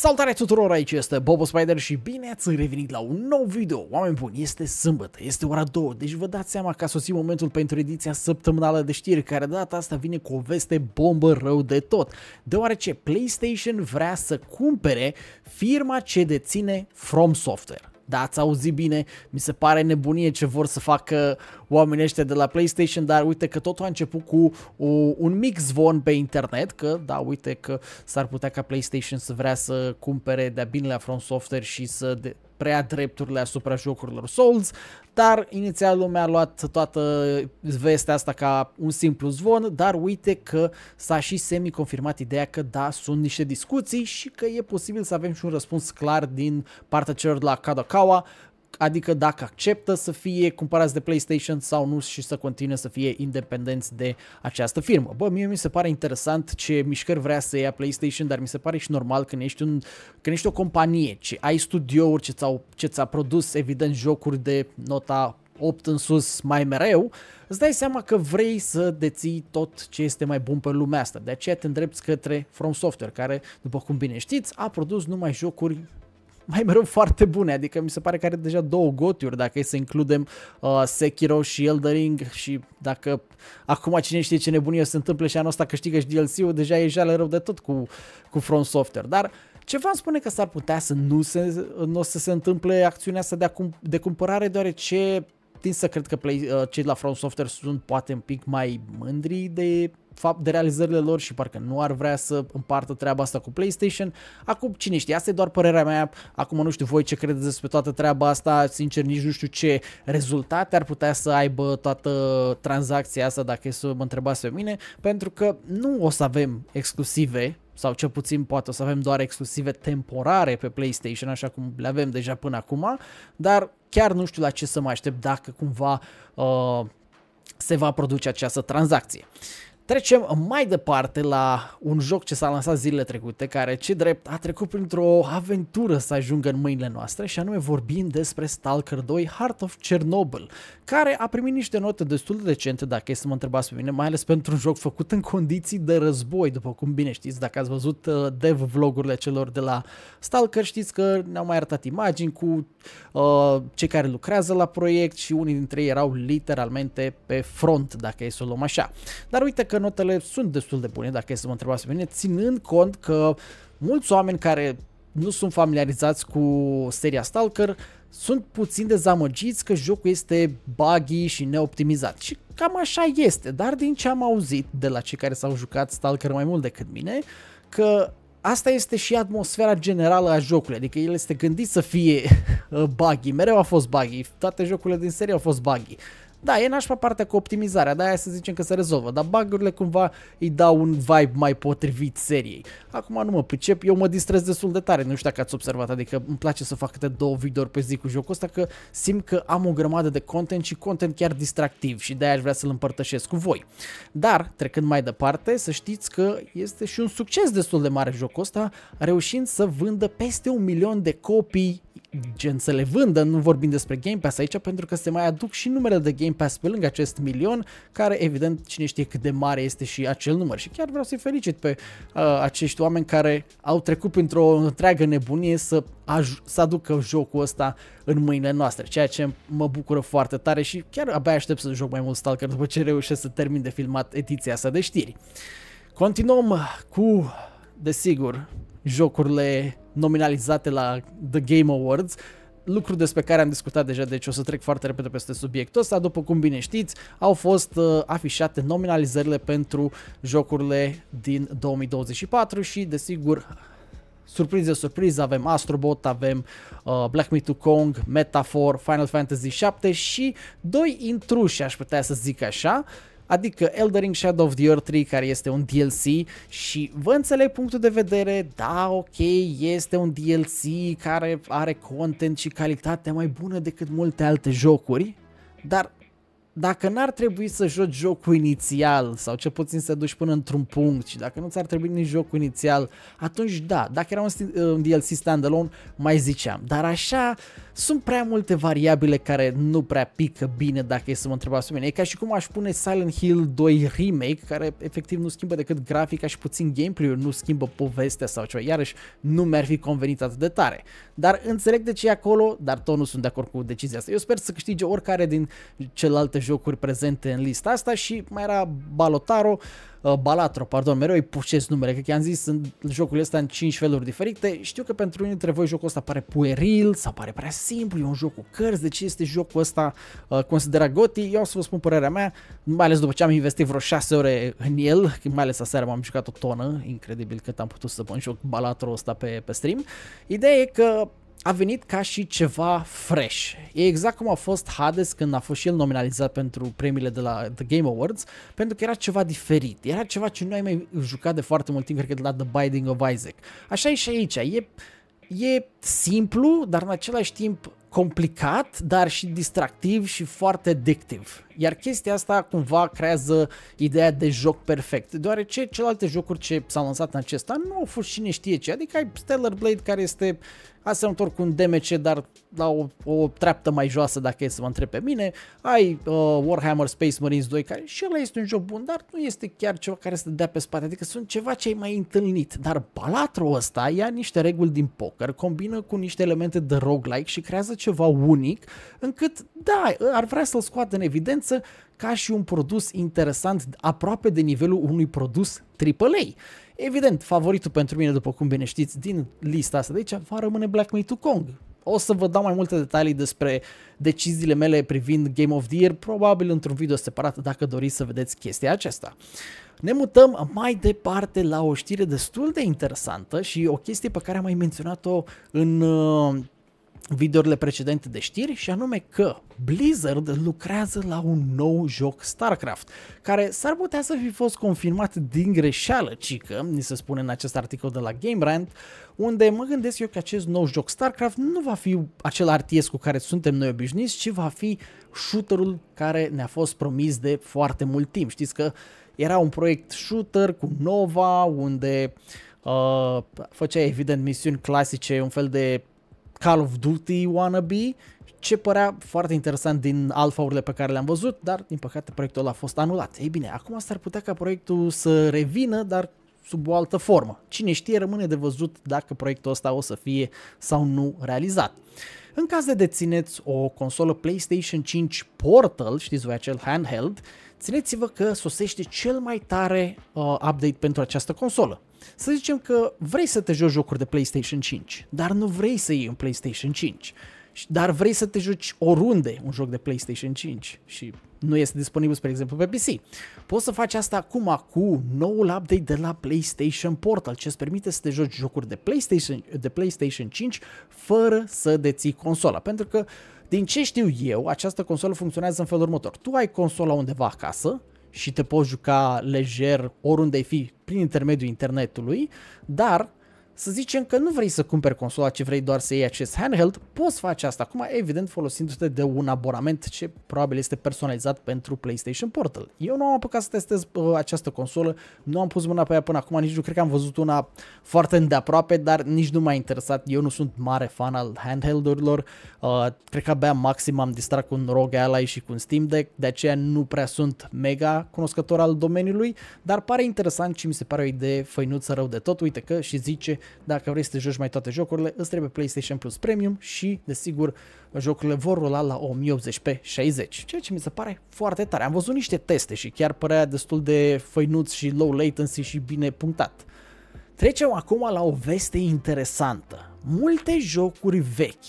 Salutare tuturor, aici este Bobo Spider și bine ați revenit la un nou video. Oameni buni, este sâmbătă, este ora 2, deci vă dați seama că a sosit momentul pentru ediția săptămânală de știri, care de data asta vine cu o veste bombă rău de tot, deoarece PlayStation vrea să cumpere firma ce deține From Software. Da, ați auzit bine, mi se pare nebunie ce vor să facă oamenii ăștia de la PlayStation, dar uite că totul a început cu un mic zvon pe internet, că da, uite că s-ar putea ca PlayStation să vrea să cumpere de-a la From Software și să de- prea drepturile asupra jocurilor Souls, dar inițial lumea a luat toată vestea asta ca un simplu zvon, dar uite că s-a și semi-confirmat ideea că da, sunt niște discuții și că e posibil să avem și un răspuns clar din partea celor de la Kadokawa adică dacă acceptă să fie cumpărați de PlayStation sau nu și să continue să fie independenți de această firmă. Bă, mie mi se pare interesant ce mișcări vrea să ia PlayStation, dar mi se pare și normal când ești, un, când ești o companie, ce ai studiouri ce ți a ce ți-a produs evident jocuri de nota 8 în sus mai mereu, îți dai seama că vrei să deții tot ce este mai bun pe lumea asta. De aceea te îndrepti către From Software, care, după cum bine știți, a produs numai jocuri mai mereu foarte bune, adică mi se pare că are deja două gotiuri dacă e să includem uh, Sekiro și Eldering și dacă acum cine știe ce nebunie se întâmplă și anul ăsta câștigă și DLC-ul, deja e jale rău de tot cu, cu Front Software, dar ce v-am spune că s-ar putea să nu, se, nu o să se întâmple acțiunea asta de, acum, de cumpărare, deoarece tin să cred că Play, uh, cei de la From Software sunt poate un pic mai mândri de fapt de realizările lor și parcă nu ar vrea să împartă treaba asta cu PlayStation. Acum cine știe, asta e doar părerea mea, acum nu știu voi ce credeți despre toată treaba asta, sincer nici nu știu ce rezultate ar putea să aibă toată tranzacția asta dacă e să mă întrebați pe mine, pentru că nu o să avem exclusive sau cel puțin poate o să avem doar exclusive temporare pe PlayStation, așa cum le avem deja până acum, dar chiar nu știu la ce să mă aștept dacă cumva uh, se va produce această tranzacție. Uh, Trecem mai departe la un joc ce s-a lansat zilele trecute, care, ce drept, a trecut printr-o aventură să ajungă în mâinile noastre și anume vorbim despre Stalker 2 Heart of Chernobyl, care a primit niște note destul de decente, dacă e să mă întrebați pe mine, mai ales pentru un joc făcut în condiții de război, după cum bine știți, dacă ați văzut uh, dev vlogurile celor de la Stalker, știți că ne-au mai arătat imagini cu uh, cei care lucrează la proiect și unii dintre ei erau literalmente pe front, dacă e să o luăm așa. Dar uite că notele sunt destul de bune, dacă e să mă întrebați pe mine, ținând cont că mulți oameni care nu sunt familiarizați cu seria Stalker sunt puțin dezamăgiți că jocul este buggy și neoptimizat și cam așa este, dar din ce am auzit de la cei care s-au jucat Stalker mai mult decât mine, că asta este și atmosfera generală a jocului, adică el este gândit să fie buggy, mereu a fost buggy, toate jocurile din serie au fost buggy, da, e nașpa partea cu optimizarea, dar aia să zicem că se rezolvă, dar bugurile cumva îi dau un vibe mai potrivit seriei. Acum nu mă pricep, eu mă distrez destul de tare, nu știu dacă ați observat, adică îmi place să fac câte două videouri pe zi cu jocul ăsta, că simt că am o grămadă de content și content chiar distractiv și de-aia aș vrea să-l împărtășesc cu voi. Dar, trecând mai departe, să știți că este și un succes destul de mare jocul ăsta, reușind să vândă peste un milion de copii gen să le vândă, nu vorbim despre Game Pass aici pentru că se mai aduc și numele de Game Pass pe lângă acest milion, care evident cine știe cât de mare este și acel număr. Și chiar vreau să-i felicit pe uh, acești oameni care au trecut printr-o întreagă nebunie să, aj- să aducă jocul ăsta în mâinile noastre, ceea ce mă bucură foarte tare și chiar abia aștept să joc mai mult Stalker după ce reușesc să termin de filmat ediția asta de știri. Continuăm cu, desigur, jocurile nominalizate la The Game Awards lucruri despre care am discutat deja, deci o să trec foarte repede peste subiectul ăsta. După cum bine știți, au fost uh, afișate nominalizările pentru jocurile din 2024 și, desigur, surpriză, surpriză, avem Astrobot, avem uh, Black Myth 2 Kong, Metaphor, Final Fantasy 7 și doi intruși, aș putea să zic așa, uh, adică Eldering Shadow of the Earth 3 care este un DLC și vă înțeleg punctul de vedere, da, ok, este un DLC care are content și calitate mai bună decât multe alte jocuri, dar dacă n-ar trebui să joci jocul inițial sau ce puțin să duci până într-un punct și dacă nu ți-ar trebui nici jocul inițial, atunci da, dacă era un, uh, un DLC standalone, mai ziceam. Dar așa sunt prea multe variabile care nu prea pică bine dacă e să mă întrebați pe mine. E ca și cum aș pune Silent Hill 2 Remake, care efectiv nu schimbă decât grafica și puțin gameplay nu schimbă povestea sau ceva. Iarăși nu mi-ar fi convenit atât de tare. Dar înțeleg de ce e acolo, dar tot nu sunt de acord cu decizia asta. Eu sper să câștige oricare din celelalte jocuri prezente în lista asta și mai era Balotaro, uh, Balatro, pardon, mereu îi pușesc numele, că i-am zis sunt jocurile astea în 5 feluri diferite. Știu că pentru unii dintre voi jocul ăsta pare pueril sau pare prea simplu, e un joc cu cărți, de ce este jocul ăsta uh, considerat goti? Eu o să vă spun părerea mea, mai ales după ce am investit vreo 6 ore în el, mai ales aseară m-am jucat o tonă, incredibil cât am putut să pun joc Balatro ăsta pe, pe stream. Ideea e că a venit ca și ceva fresh. E exact cum a fost Hades când a fost și el nominalizat pentru premiile de la The Game Awards, pentru că era ceva diferit, era ceva ce nu ai mai jucat de foarte mult timp, cred că de la The Binding of Isaac. Așa e și aici, e, e simplu, dar în același timp complicat, dar și distractiv și foarte addictiv. Iar chestia asta cumva creează ideea de joc perfect, deoarece celelalte jocuri ce s-au lansat în acest an nu au fost cine știe ce, adică ai Stellar Blade care este asemănător cu un DMC, dar la o, o treaptă mai joasă dacă e să mă întreb pe mine, ai uh, Warhammer Space Marines 2 care și ăla este un joc bun, dar nu este chiar ceva care să te dea pe spate, adică sunt ceva ce ai mai întâlnit, dar Balatro ăsta ia niște reguli din poker, combină cu niște elemente de roguelike și creează ceva ceva unic, încât, da, ar vrea să-l scoată în evidență ca și un produs interesant aproape de nivelul unui produs AAA. Evident, favoritul pentru mine, după cum bine știți, din lista asta de aici, va rămâne Black Myth Kong. O să vă dau mai multe detalii despre deciziile mele privind Game of the Year, probabil într-un video separat dacă doriți să vedeți chestia aceasta. Ne mutăm mai departe la o știre destul de interesantă și o chestie pe care am mai menționat-o în uh, videourile precedente de știri și anume că Blizzard lucrează la un nou joc StarCraft, care s-ar putea să fi fost confirmat din greșeală, ci că, ni se spune în acest articol de la GameRant, unde mă gândesc eu că acest nou joc StarCraft nu va fi acel RTS cu care suntem noi obișnuiți, ci va fi shooterul care ne-a fost promis de foarte mult timp. Știți că era un proiect shooter cu Nova, unde uh, făcea evident misiuni clasice, un fel de Call of Duty wannabe, ce părea foarte interesant din alfa-urile pe care le-am văzut, dar din păcate proiectul ăla a fost anulat. Ei bine, acum s-ar putea ca proiectul să revină, dar sub o altă formă. Cine știe, rămâne de văzut dacă proiectul ăsta o să fie sau nu realizat. În caz de dețineți o consolă PlayStation 5 Portal, știți voi acel handheld, țineți-vă că sosește cel mai tare uh, update pentru această consolă. Să zicem că vrei să te joci jocuri de PlayStation 5, dar nu vrei să iei un PlayStation 5, dar vrei să te joci oriunde un joc de PlayStation 5 și nu este disponibil, spre exemplu, pe PC. Poți să faci asta acum cu noul update de la PlayStation Portal, ce îți permite să te joci jocuri de PlayStation, de PlayStation 5 fără să deții consola. Pentru că, din ce știu eu, această consolă funcționează în felul următor. Tu ai consola undeva acasă, și te poți juca lejer oriunde ai fi prin intermediul internetului, dar să zicem că nu vrei să cumperi consola, ci vrei doar să iei acest handheld, poți face asta acum, evident folosindu-te de un abonament ce probabil este personalizat pentru PlayStation Portal. Eu nu am apucat să testez uh, această consolă, nu am pus mâna pe ea până acum, nici nu cred că am văzut una foarte îndeaproape, dar nici nu m-a interesat, eu nu sunt mare fan al handheldurilor, uh, cred că abia maxim am distrat cu un Rogue Ally și cu un Steam Deck, de aceea nu prea sunt mega cunoscător al domeniului, dar pare interesant și mi se pare o idee făinuță rău de tot, uite că și zice dacă vrei să te joci mai toate jocurile, îți trebuie PlayStation Plus Premium și, desigur, jocurile vor rula la 1080p 60, ceea ce mi se pare foarte tare. Am văzut niște teste și chiar părea destul de făinuț și low latency și bine punctat. Trecem acum la o veste interesantă. Multe jocuri vechi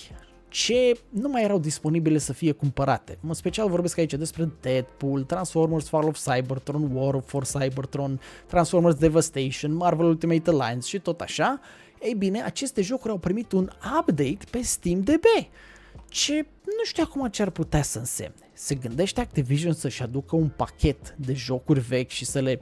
ce nu mai erau disponibile să fie cumpărate. În special vorbesc aici despre Deadpool, Transformers Fall of Cybertron, War for Cybertron, Transformers Devastation, Marvel Ultimate Alliance și tot așa. Ei bine, aceste jocuri au primit un update pe Steam DB. Ce nu știu acum ce ar putea să însemne. Se gândește Activision să-și aducă un pachet de jocuri vechi și să le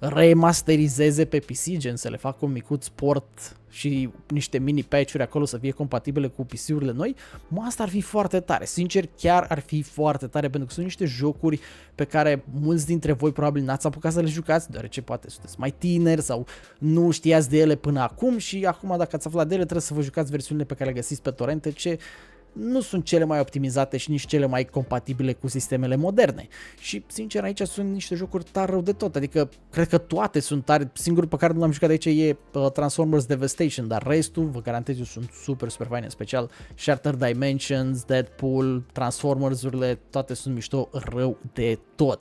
remasterizeze pe PC, gen să le facă un micuț port și niște mini patch-uri acolo să fie compatibile cu PC-urile noi, mă, asta ar fi foarte tare. Sincer, chiar ar fi foarte tare, pentru că sunt niște jocuri pe care mulți dintre voi probabil n-ați apucat să le jucați, deoarece poate sunteți mai tineri sau nu știați de ele până acum și acum dacă ați aflat de ele trebuie să vă jucați versiunile pe care le găsiți pe torrente, ce nu sunt cele mai optimizate și nici cele mai compatibile cu sistemele moderne. Și sincer aici sunt niște jocuri tare rău de tot, adică cred că toate sunt tare, singurul pe care nu l-am jucat aici e uh, Transformers Devastation, dar restul, vă garantez eu, sunt super, super faine, în special Shattered Dimensions, Deadpool, Transformers-urile, toate sunt mișto rău de tot.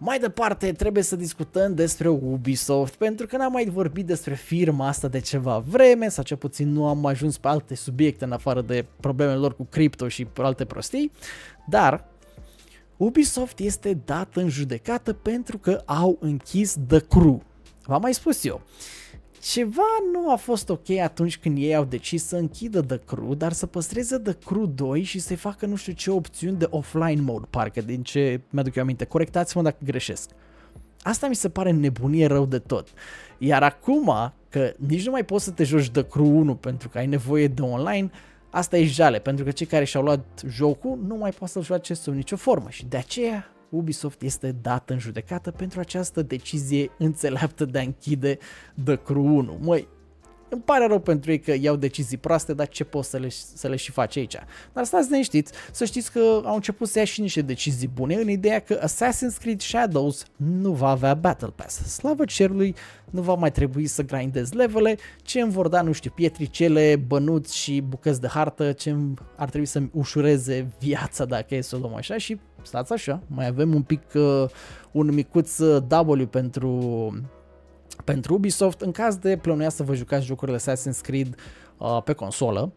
Mai departe, trebuie să discutăm despre Ubisoft, pentru că n-am mai vorbit despre firma asta de ceva vreme, sau ce puțin nu am ajuns pe alte subiecte în afară de problemele lor cu cripto și alte prostii, dar Ubisoft este dat în judecată pentru că au închis The Crew. V-am mai spus eu. Uh, ceva nu a fost ok atunci când ei au decis să închidă The Crew, dar să păstreze The Crew 2 și să-i facă nu știu ce opțiuni de offline mode, parcă din ce mi-aduc eu aminte. Corectați-mă dacă greșesc. Asta mi se pare nebunie rău de tot. Iar acum că nici nu mai poți să te joci The Crew 1 pentru că ai nevoie de online, asta e jale, pentru că cei care și-au luat jocul nu mai pot să-l joace sub nicio formă și de aceea Ubisoft este dată în judecată pentru această decizie înțeleaptă de a închide The Crew 1. Măi, îmi pare rău pentru ei că iau decizii proaste, dar ce pot să le, să le și faci aici? Dar stați neștiți, să știți că au început să ia și niște decizii bune în ideea că Assassin's Creed Shadows nu va avea Battle Pass. Slavă cerului, nu va mai trebui să grindezi levele, ce îmi vor da, nu știu, pietricele, bănuți și bucăți de hartă, ce ar trebui să-mi ușureze viața dacă e să o luăm așa și stați așa, mai avem un pic, uh, un micuț uh, W pentru, pentru Ubisoft, în caz de plănuia să vă jucați jocurile Assassin's Creed uh, pe consolă,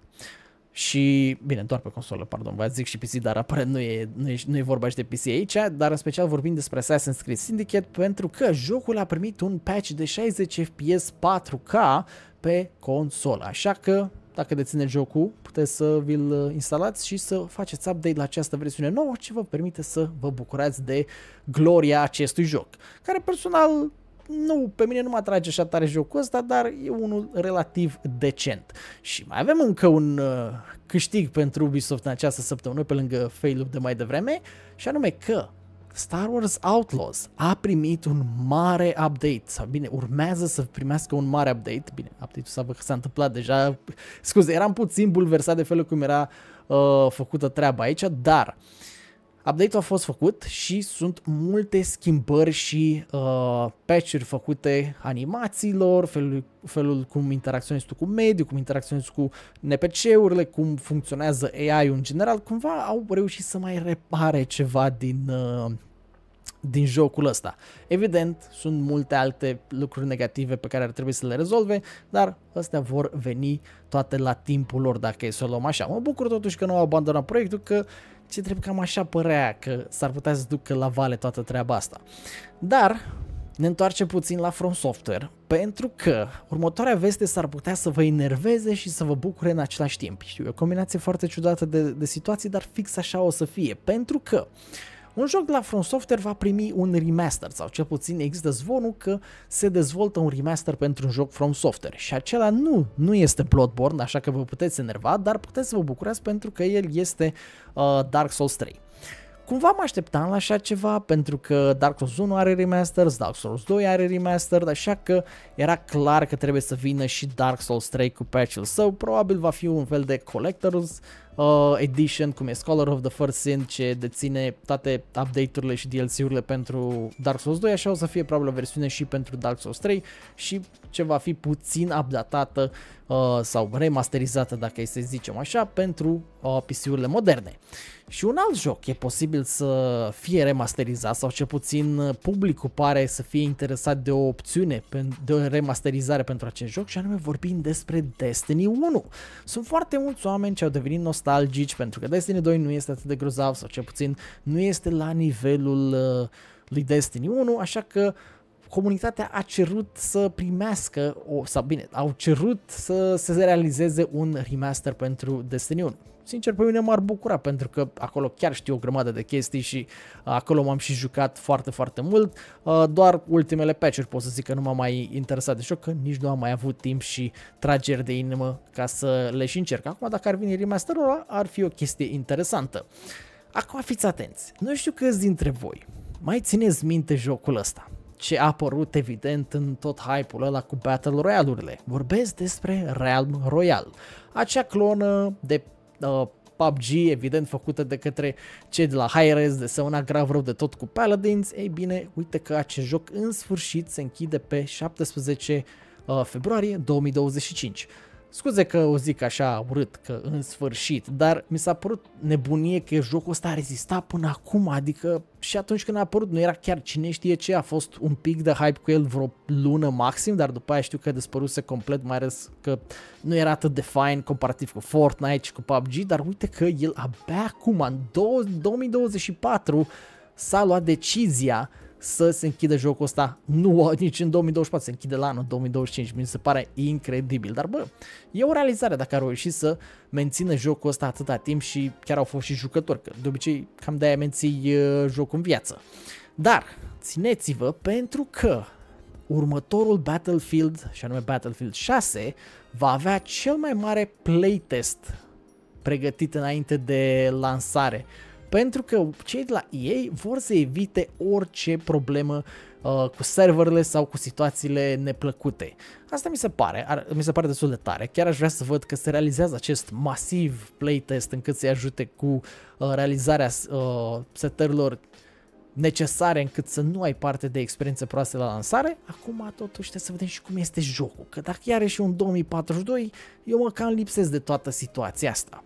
și, bine, doar pe consolă, pardon, vă zic și PC, dar aparent nu e, nu, e, nu e vorba și de PC aici, dar în special vorbim despre Assassin's Creed Syndicate pentru că jocul a primit un patch de 60 FPS 4K pe consolă, așa că dacă deține jocul, puteți să vi-l uh, instalați și să faceți update la această versiune nouă ce vă permite să vă bucurați de gloria acestui joc. Care personal nu, pe mine nu mă atrage așa tare jocul ăsta, dar e unul relativ decent. Și mai avem încă un uh, câștig pentru Ubisoft în această săptămână, pe lângă fail-ul de mai devreme, și anume că Star Wars Outlaws a primit un mare update, sau bine, urmează să primească un mare update, bine, update-ul s-a, s-a întâmplat deja, scuze, eram puțin bulversat de felul cum era uh, făcută treaba aici, dar uh, Update-ul a fost făcut și sunt multe schimbări și uh, patch-uri făcute animațiilor, felul, felul cum interacționezi tu cu mediul, cum interacționezi cu NPC-urile, cum funcționează AI-ul în general. Cumva au reușit să mai repare ceva din uh, din jocul ăsta. Evident, sunt multe alte lucruri negative pe care ar trebui să le rezolve, dar astea vor veni toate la timpul lor dacă e să o luăm așa. Mă bucur totuși că nu au abandonat proiectul, că ce trebuie cam așa părea că s-ar putea să ducă la vale toată treaba asta. Dar ne întoarcem puțin la From Software, pentru că următoarea veste s-ar putea să vă enerveze și să vă bucure în același timp. Știu, e o combinație foarte ciudată de, de situații, dar fix așa o să fie, pentru că uh, un joc de la From Software va primi un remaster sau cel puțin există zvonul că se dezvoltă un remaster pentru un joc From Software și acela nu, nu este Bloodborne, așa că vă puteți enerva, dar puteți să vă bucurați pentru că el este uh, Dark Souls 3. Cumva mă așteptam la așa ceva pentru că Dark Souls 1 are remaster, Dark Souls 2 are remaster, așa că era clar că trebuie să vină și Dark Souls 3 cu patch-ul său, probabil va fi un fel de collector's uh, Edition, cum e Scholar of the First Sin, ce deține toate update-urile și DLC-urile pentru Dark Souls 2, așa o să fie probabil o versiune și pentru Dark Souls 3 și ce va fi puțin updatată uh, sau remasterizată, dacă e să zicem așa, pentru uh, PC-urile moderne. Și un alt joc e posibil să fie remasterizat sau cel puțin publicul pare să fie interesat de o opțiune, de o remasterizare pentru acest joc și anume vorbim despre Destiny 1. Sunt foarte mulți oameni ce au devenit nostalgici nostalgici pentru că Destiny 2 nu este atât de grozav sau cel puțin nu este la nivelul uh, lui Destiny 1, așa că comunitatea a cerut să primească, o, sau bine, au cerut să se realizeze un remaster pentru Destiny 1 sincer pe mine m-ar bucura pentru că acolo chiar știu o grămadă de chestii și uh, acolo m-am și jucat foarte, foarte mult. Uh, doar ultimele patch-uri pot să zic că nu m-am mai interesat de joc, că nici nu am mai avut timp și trageri de inimă ca să le și încerc. Acum dacă ar veni remasterul ăla, ar fi o chestie interesantă. Acum fiți atenți, nu știu câți dintre voi mai țineți minte jocul ăsta ce a apărut evident în tot hype-ul ăla cu Battle Royale-urile. Vorbesc despre Realm Royale, acea clonă de Uh, PUBG, evident făcută de către cei de la Hi-Rez, de săuna grav rău de tot cu Paladins, ei bine, uite că acest joc în sfârșit se închide pe 17 uh, februarie 2025. Scuze că o zic așa urât, că în sfârșit, dar mi s-a părut nebunie că jocul ăsta a rezistat până acum, adică și atunci când a apărut nu era chiar cine știe ce, a fost un pic de hype cu el vreo lună maxim, dar după aia știu că dispăruse complet, mai ales că nu era atât de fain comparativ cu Fortnite și cu PUBG, dar uite că el abia acum, în 2024, s-a luat decizia să se închidă jocul ăsta nu nici în 2024, se închide la anul 2025, mi se pare incredibil, dar bă, e o realizare dacă au reușit să mențină jocul ăsta atâta timp și chiar au fost și jucători, că de obicei cam de-aia menții uh, jocul în viață. Dar, țineți-vă pentru că următorul Battlefield, și anume Battlefield 6, va avea cel mai mare playtest pregătit înainte de lansare pentru că cei de la ei vor să evite orice problemă uh, cu serverele sau cu situațiile neplăcute. Asta mi se pare, ar, mi se pare destul de tare. Chiar aș vrea să văd că se realizează acest masiv playtest încât să-i ajute cu uh, realizarea uh, setărilor necesare încât să nu ai parte de experiențe proaste la lansare, acum totuși trebuie să vedem și cum este jocul, că dacă iarăși un 2042, eu mă cam lipsesc de toată situația asta.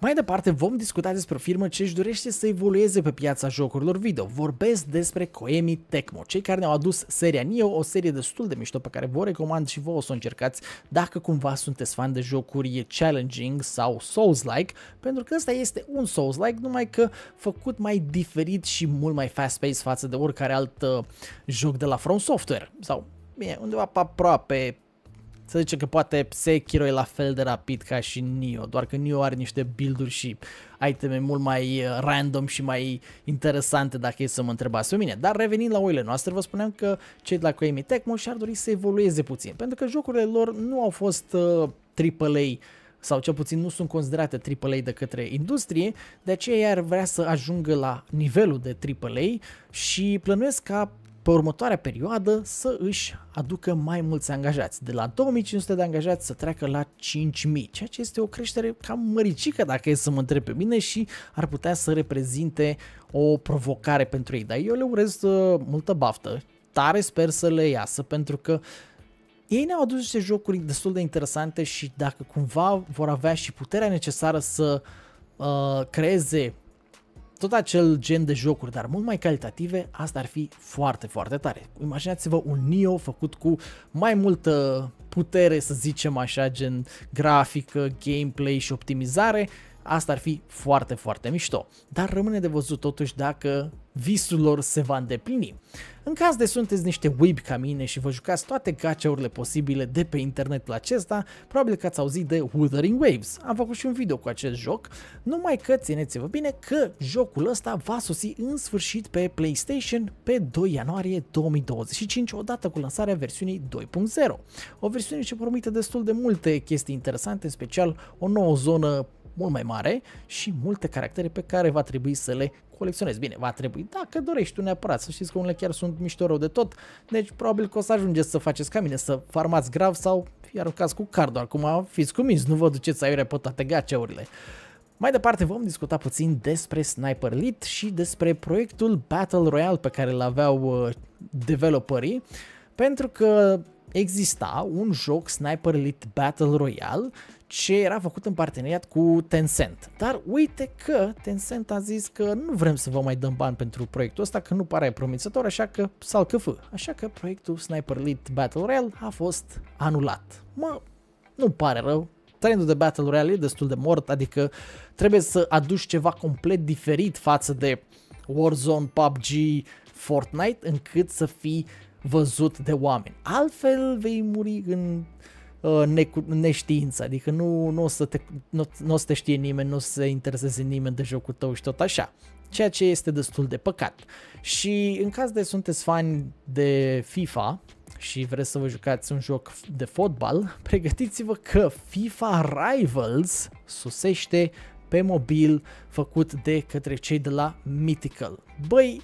Mai departe vom discuta despre o firmă ce își dorește să evolueze pe piața jocurilor video. Vorbesc despre Koemi Tecmo, cei care ne-au adus seria Nio, o serie destul de mișto pe care vă recomand și o să o încercați dacă cumva sunteți fan de jocuri challenging sau Souls-like, pentru că ăsta este un Souls-like, numai că făcut mai diferit și mult mai fast-paced față de oricare alt uh, joc de la From Software sau bine, undeva aproape să zicem că poate Sekiro e la fel de rapid ca și Nio, doar că Nio are niște build-uri și iteme mult mai uh, random și mai interesante dacă e să mă întrebați pe mine. Dar revenind la oile noastre, vă spuneam că cei de la Koemi Tecmo și-ar dori să evolueze puțin, pentru că jocurile lor nu au fost uh, AAA sau cel puțin nu sunt considerate AAA de către industrie, de aceea ar vrea să ajungă la nivelul de AAA și plănuiesc ca pe următoarea perioadă să își aducă mai mulți angajați, de la 2500 de angajați să treacă la 5000, ceea ce este o creștere cam măricică dacă e să mă întreb pe mine și ar putea să reprezinte o provocare pentru ei, dar eu le urez uh, multă baftă, tare sper să le iasă pentru că ei ne-au adus niște jocuri destul de interesante și dacă cumva vor avea și puterea necesară să uh, creeze tot acel gen de jocuri, dar mult mai calitative, asta ar fi foarte, foarte tare. Imaginați-vă un Nio făcut cu mai multă putere, să zicem așa, gen grafică, gameplay și optimizare, Asta ar fi foarte, foarte mișto, dar rămâne de văzut totuși dacă visul lor se va îndeplini. În caz de sunteți niște weeb ca mine și vă jucați toate gaceurile posibile de pe internetul acesta, probabil că ați auzit de Wuthering Waves. Am făcut și un video cu acest joc, numai că țineți-vă bine că jocul ăsta va sosi în sfârșit pe PlayStation pe 2 ianuarie 2025, odată cu lansarea versiunii 2.0. O versiune ce promite destul de multe chestii interesante, în special o nouă zonă mult mai mare și multe caractere pe care va trebui să le colecționezi. Bine, va trebui, dacă dorești tu neapărat, să știți că unele chiar sunt mișto rău de tot, deci probabil că o să ajungeți să faceți ca mine, să farmați grav sau fi aruncați cu cardul. Acum fiți cuminți, nu vă duceți aiurea pe toate gaceurile. Mai departe vom discuta puțin despre Sniper Elite și despre proiectul Battle Royale pe care îl aveau uh, developerii, pentru că exista un joc Sniper Elite Battle Royale ce era făcut în parteneriat cu Tencent. Dar uite că Tencent a zis că nu vrem să vă mai dăm bani pentru proiectul ăsta, că nu pare promițător, așa că sal căfă. Așa că proiectul Sniper Elite Battle Royale a fost anulat. Mă, nu pare rău, trendul de Battle Royale e destul de mort, adică trebuie să aduci ceva complet diferit față de Warzone, PUBG, Fortnite, încât să fii văzut de oameni. Altfel vei muri în uh, neștiință, adică nu, nu, o să te, nu, nu o să te știe nimeni, nu o să se intereseze nimeni de jocul tău și tot așa ceea ce este destul de păcat. Și în caz de sunteți fani de FIFA și vreți să vă jucați un joc de fotbal, pregătiți-vă că FIFA Rivals susește pe mobil făcut de către cei de la Mythical. Băi, uh,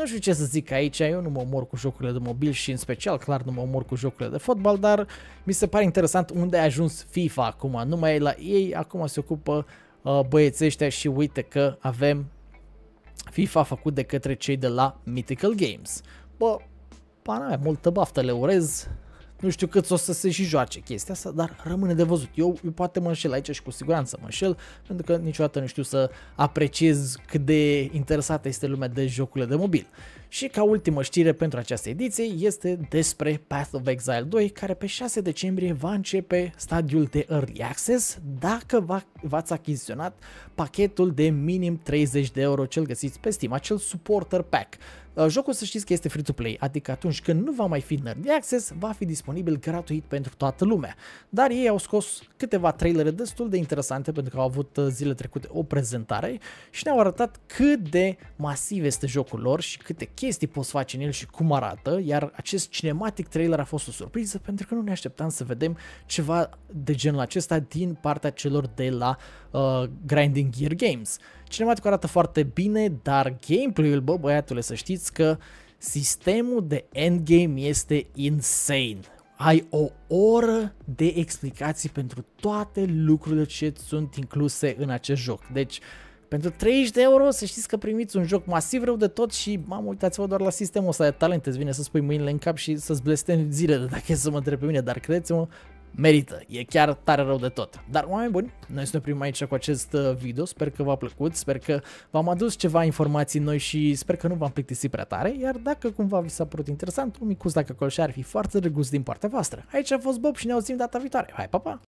nu știu ce să zic aici, eu nu mă omor cu jocurile de mobil și în special clar nu mă omor cu jocurile de fotbal, dar mi se pare interesant unde a ajuns FIFA acum. Nu mai e la ei, acum se ocupă uh, băieții ăștia și uite că avem FIFA făcut de către cei de la Mythical Games. Bă, pana mea, multă baftă le urez, nu știu cât o să se și joace chestia asta, dar rămâne de văzut. Eu, eu poate mă înșel aici și cu siguranță mă înșel, pentru că niciodată nu știu să apreciez cât de interesată este lumea de jocurile de mobil. Și ca ultimă știre pentru această ediție este despre Path of Exile 2, care pe 6 decembrie va începe stadiul de Early Access dacă v-ați achiziționat pachetul de minim 30 de euro cel găsiți pe Steam, acel Supporter Pack. Uh, jocul să știți că este free-to-play, adică atunci când nu va mai fi Nerdy Access, va fi disponibil gratuit pentru toată lumea. Dar ei au scos câteva trailere destul de interesante pentru că au avut uh, zile trecute o prezentare și ne-au arătat cât de masiv este jocul lor și câte chestii poți face în el și cum arată, iar acest cinematic trailer a fost o surpriză pentru că nu ne așteptam să vedem ceva de genul acesta din partea celor de la uh, uh, grinding gear games. Cinematicul arată foarte bine, dar gameplay-ul, bă băiatule, să știți că sistemul de endgame este insane. Ai o oră de explicații pentru toate lucrurile ce sunt incluse în acest joc. Deci, pentru 30 de euro să știți că primiți un joc masiv rău de tot și mamă uitați-vă doar la sistemul ăsta de talente. îți vine să spui mâinile în cap și să-ți blestem zilele dacă e să mă întreb pe mine, dar credeți-mă, merită, e chiar tare rău de tot. Dar oameni buni, noi să ne oprim aici cu acest uh, video, sper că v-a plăcut, sper că v-am adus ceva informații noi și sper că nu v-am plictisit prea tare, iar dacă cumva vi s-a părut interesant, un micuț dacă acolo ar fi foarte drăguț din partea voastră. Aici a fost Bob și ne auzim data viitoare. Hai, pa, pa!